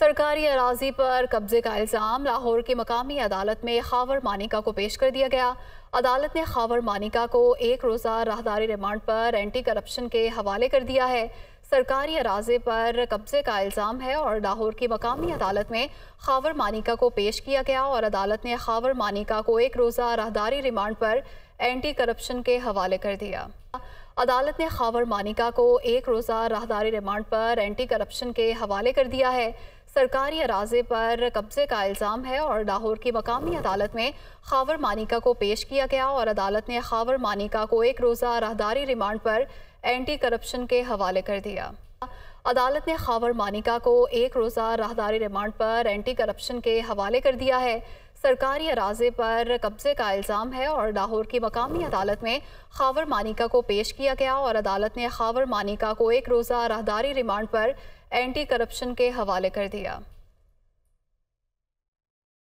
सरकारी अराजी पर कब्जे का इल्ज़ाम लाहौर की मकामी अदालत में खावर मानिका को पेश कर दिया गया अदालत ने खावर मानिका को एक रोज़ा राहदारी रिमांड पर एंटी करप्शन के हवाले कर दिया है सरकारी अराजे पर कब्जे का इल्ज़ाम है और लाहौर की मकामी अदालत में खावर मानिका को पेश किया गया और अदालत ने खावर मानिका को एक रोज़ा राहदारी रिमांड पर एंटी करप्शन के हवाले कर दिया अदालत ने खावर मानिका को एक रोज़ा राहदारी रिमांड पर एंटी करप्शन के हवाले कर दिया है सरकारी अराजे पर कब्जे का इल्ज़ाम है और लाहौर की मकामी अदालत में खावर मानिका को पेश किया गया और अदालत ने खावर मानिका को एक रोज़ा राहदारी रिमांड पर एंटी करप्शन के हवाले कर दिया अदालत ने खावर मानिका को एक रोज़ा राहदारी रिमांड पर एंटी करप्शन के हवाले कर दिया है सरकारी अराजे पर कब्जे का इल्ज़ाम है और लाहौर की मकामी अदालत में खावर मानिका को पेश किया गया और अदालत ने खावर मानिका को एक रोज़ा राहदारी रिमांड पर एंटी करप्शन के हवाले कर दिया